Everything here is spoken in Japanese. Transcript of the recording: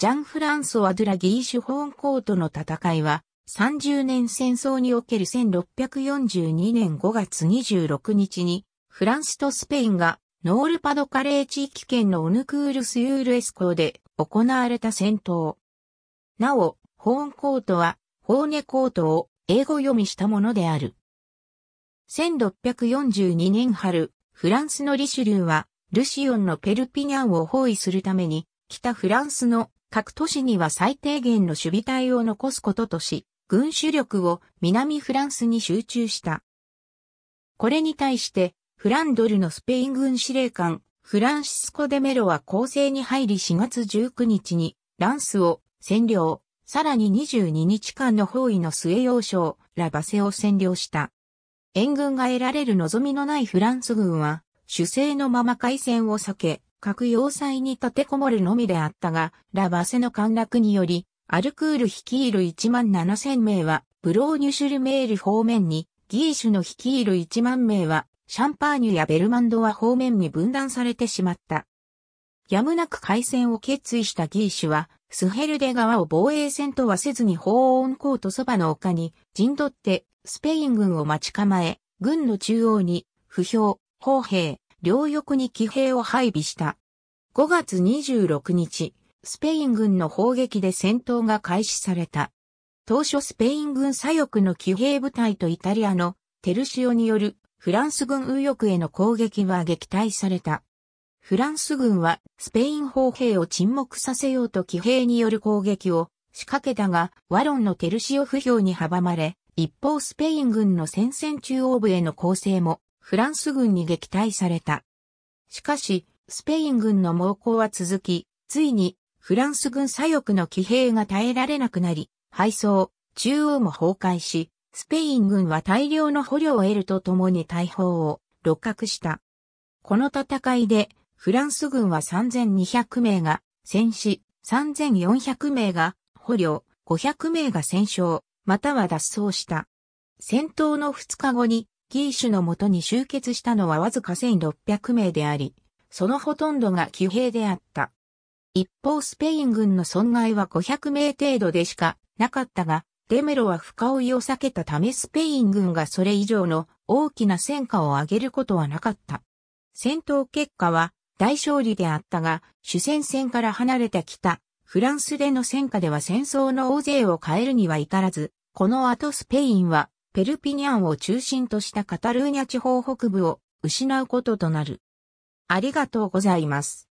ジャン・フランソワ・ドゥラギーシュ・ホーンコートの戦いは、30年戦争における1642年5月26日に、フランスとスペインが、ノールパドカレー地域圏のオヌクールスユールエスコーで行われた戦闘。なお、ホーンコートは、ホーネコートを英語読みしたものである。1642年春、フランスのリシュリューは、ルシオンのペルピニャンを包囲するために、北フランスの各都市には最低限の守備隊を残すこととし、軍主力を南フランスに集中した。これに対して、フランドルのスペイン軍司令官、フランシスコ・デメロは攻勢に入り4月19日に、ランスを占領、さらに22日間の包囲の末要衝、ラバセを占領した。援軍が得られる望みのないフランス軍は、主勢のまま海戦を避け、各要塞に立てこもるのみであったが、ラバセの陥落により、アルクール率いる1万7千名は、ブローニュシュルメール方面に、ギーシュの率いる1万名は、シャンパーニュやベルマンドは方面に分断されてしまった。やむなく海戦を決意したギーシュは、スヘルデ川を防衛戦とはせずに法コ港とそばの丘に陣取ってスペイン軍を待ち構え、軍の中央に、不評、砲兵、両翼に騎兵を配備した。5月26日、スペイン軍の砲撃で戦闘が開始された。当初スペイン軍左翼の騎兵部隊とイタリアのテルシオによるフランス軍右翼への攻撃は撃退された。フランス軍はスペイン砲兵を沈黙させようと騎兵による攻撃を仕掛けたが、ワロンのテルシオ不評に阻まれ、一方スペイン軍の戦線中央部への攻勢もフランス軍に撃退された。しかし、スペイン軍の猛攻は続き、ついにフランス軍左翼の騎兵が耐えられなくなり、敗走、中央も崩壊し、スペイン軍は大量の捕虜を得るとともに大砲を六角した。この戦いで、フランス軍は3200名が戦死、3400名が捕虜、500名が戦勝、または脱走した。戦闘の2日後に、ギーシュのもとに集結したのはわずか1600名であり、そのほとんどが騎兵であった。一方スペイン軍の損害は500名程度でしかなかったが、デメロは深追いを避けたためスペイン軍がそれ以上の大きな戦果を上げることはなかった。戦闘結果は大勝利であったが、主戦線から離れてきたフランスでの戦果では戦争の大勢を変えるには至らず、この後スペインはペルピニャンを中心としたカタルーニャ地方北部を失うこととなる。ありがとうございます。